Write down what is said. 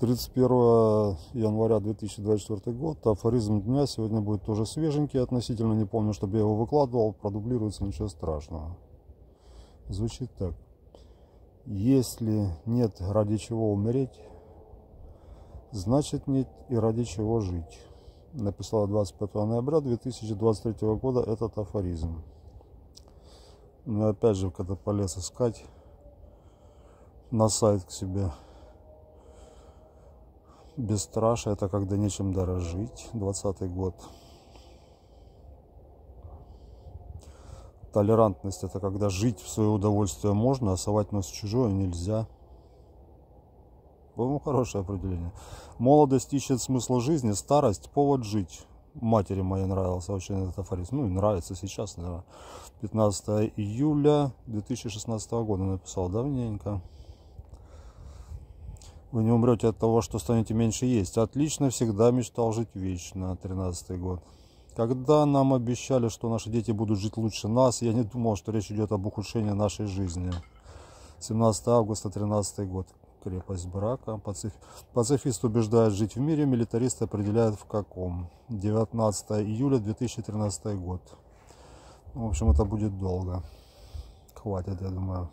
31 января 2024 год. Афоризм дня сегодня будет тоже свеженький относительно. Не помню, чтобы я его выкладывал. Продублируется, ничего страшного. Звучит так. Если нет ради чего умереть, значит нет и ради чего жить. Написала 25 ноября 2023 года этот афоризм. Но ну опять же, когда полез искать на сайт к себе Бесстрашие – это когда нечем дорожить, Двадцатый год. Толерантность – это когда жить в свое удовольствие можно, а совать нос чужое нельзя. По-моему, хорошее определение. Молодость ищет смысл жизни, старость – повод жить. Матери моей нравился очень этот афоризм. Ну, и нравится сейчас, наверное. 15 июля 2016 года написал давненько. Вы не умрете от того, что станете меньше есть. Отлично, всегда мечтал жить вечно. 13 год. Когда нам обещали, что наши дети будут жить лучше нас, я не думал, что речь идет об ухудшении нашей жизни. 17 августа 13 год. Крепость брака. Пациф... Пацифист убеждает жить в мире, милитарист определяет в каком. 19 июля 2013 год. В общем, это будет долго. Хватит, я думаю.